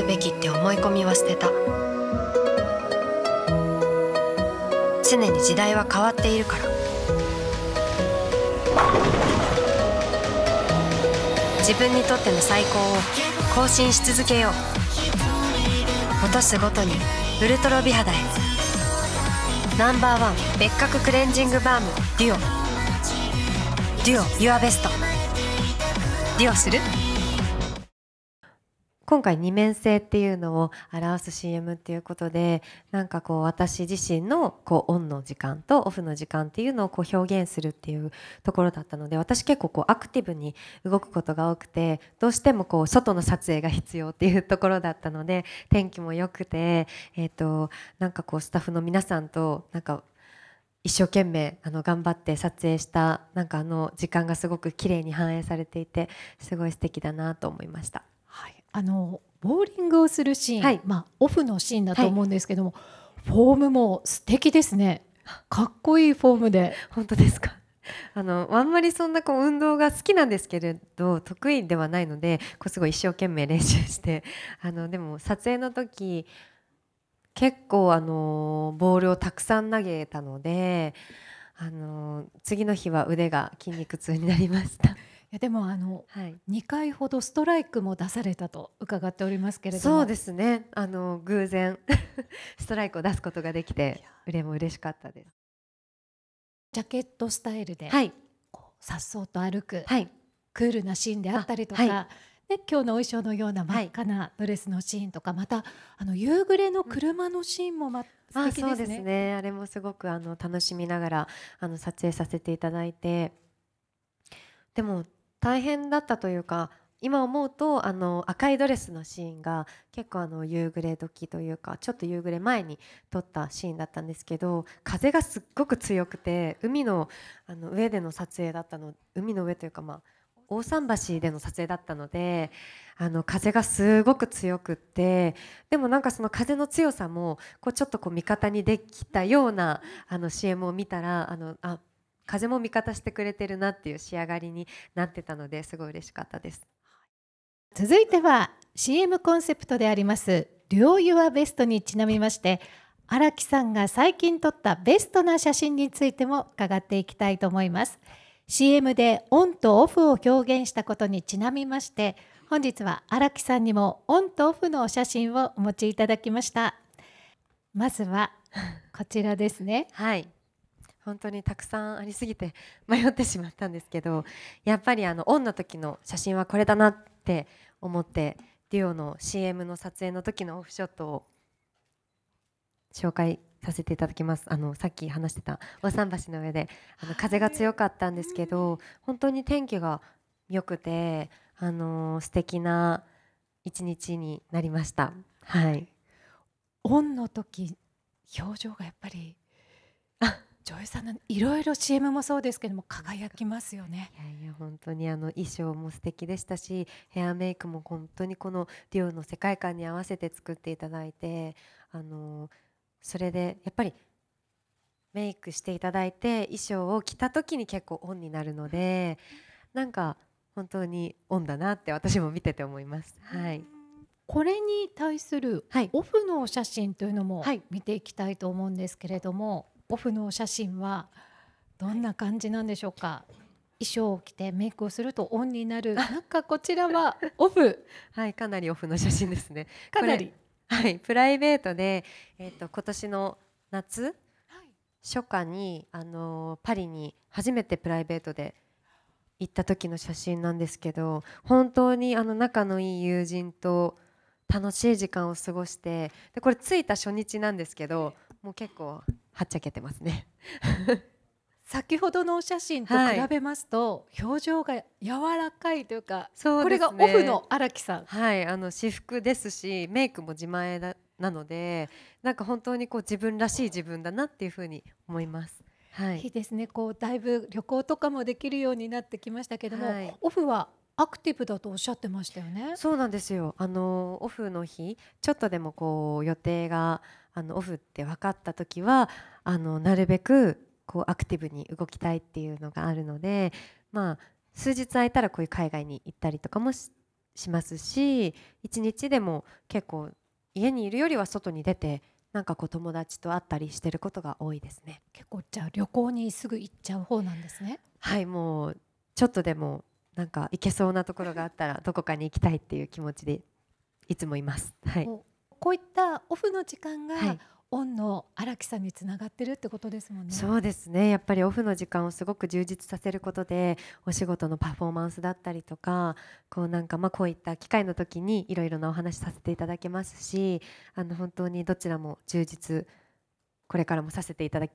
るべきって思い込みは捨てた常に時代は変わっているから自分にとっての最高を更新し続けよう落とすごとに「ウルトラ美肌」へナンバーワン別格クレンジングバーム「デュオ」「デュオ y o u ス b e s t デュオする?」今回二面性っていうのを表す CM っていうことでなんかこう私自身のこうオンの時間とオフの時間っていうのをこう表現するっていうところだったので私結構こうアクティブに動くことが多くてどうしてもこう外の撮影が必要っていうところだったので天気も良くて、えーと、となんかこうスタッフの皆さんとなんか一生懸命あの頑張って撮影したなんかあの時間がすごく綺麗に反映されていてすごい素敵だなと思いました。はい、あのボーリングをするシーン、はい、まあ、オフのシーンだと思うんですけども、はい、フォームも素敵ですねかっこいいフォームで本当ですかあのあんまりそんなこう運動が好きなんですけれど得意ではないのでこうすごい一生懸命練習してあのでも撮影の時結構あのボールをたくさん投げたのであの次の日は腕が筋肉痛になりました。やでもあの、はい、2回ほどストライクも出されたと伺っておりますけれどもそうですねあの偶然 ストライクを出すことができて売れも嬉しかったですジャケットスタイルで、こうさっそうと歩く、はい、クールなシーンであったりとか、はい、ね、今日のお衣装のような真っ赤なドレスのシーンとか、またあの夕暮れの車のシーンもま、うん、素敵ですねあそうですねあれもすごくあの楽しみながらあの撮影させていただいてでも大変だったというか今思うとあの赤いドレスのシーンが結構あの夕暮れ時というかちょっと夕暮れ前に撮ったシーンだったんですけど風がすっごく強くて海のあの上での撮影だったの海の上というかまあ大桟橋での撮影だったのであの風がすごく強くってでもなんかその風の強さもこうちょっとこう味方にできたようなあの CM を見たらあのあ風も味方してくれてるなっていう仕上がりになってたのですごい嬉しかったです続いては CM コンセプトであります「両湯はベスト」にちなみまして荒木さんが最近撮ったベストな写真についても伺っていきたいと思います CM でオンとオフを表現したことにちなみまして本日は荒木さんにもオンとオフのお写真をお持ちいただきましたまずはこちらですねはい本当にたくさんありすぎて 迷ってしまったんですけどやっぱりあのオンの時の写真はこれだなって思ってデュオの CM の撮影の時のオフショットを紹介させていただきますあのさっき話してた和桟橋の上であの風が強かったんですけど本当に天気が良くてあの素敵な一日になりました。はい、オンの時表情がやっぱり女優さんのいろいろ CM もそうですけども輝きますよね。いやいや本当にあの衣装も素敵でしたしヘアメイクも本当にこのデュオの世界観に合わせて作っていただいてあのそれでやっぱりメイクしていただいて衣装を着た時に結構オンになるのでなんか本当にオンだなって私も見てて思います。はい、これに対するオフのお写真というのも見ていきたいと思うんですけれども、オフのお写真はどんな感じなんでしょうか、はい、衣装を着てメイクをするとオンになるなんかこちらは オフはいかなりオフの写真ですねかなりはいプライベートでえっ、ー、と今年の夏、はい、初夏にあのパリに初めてプライベートで行った時の写真なんですけど本当にあの仲のいい友人と楽しい時間を過ごしてでこれ着いた初日なんですけどもう結構はっちゃけてますね 先ほどのお写真と比べますと、はい、表情が柔らかいというかそう、ね、これがオフの荒木さん。はいあの私服ですしメイクも自前だなのでなんか本当にこう自分らしい自分だなっていうふうに思います。はい、いいですねこうだいぶ旅行とかもできるようになってきましたけども、はい、オフはアクティブだとおっしゃってましたよね。そうなんですよ。あのオフの日、ちょっとでもこう予定があのオフって分かった時はあのなるべくこうアクティブに動きたいっていうのがあるので、まあ、数日空いたらこういう海外に行ったりとかもしますし一日でも結構家にいるよりは外に出てなんかこう友達と会ったりしてることが多いですね。結構じゃあ旅行にすぐ行っちゃう方なんですね。はいもうちょっとでもなんか行けそうなところがあったらどこかに行きたいっていう気持ちでいつもいます。はい。こういったオフの時間が、はいオンの荒木さんにつながってるってことですもんね。そうですね。やっぱりオフの時間をすごく充実させることで、お仕事のパフォーマンスだったりとか、こうなんかまあこういった機会の時にいろいろなお話しさせていただけますし、あの本当にどちらも充実これからもさせていただき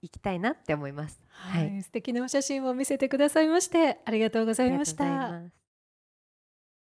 いきたいなって思います。はい、はい、素敵なお写真を見せてくださいましてありがとうございました。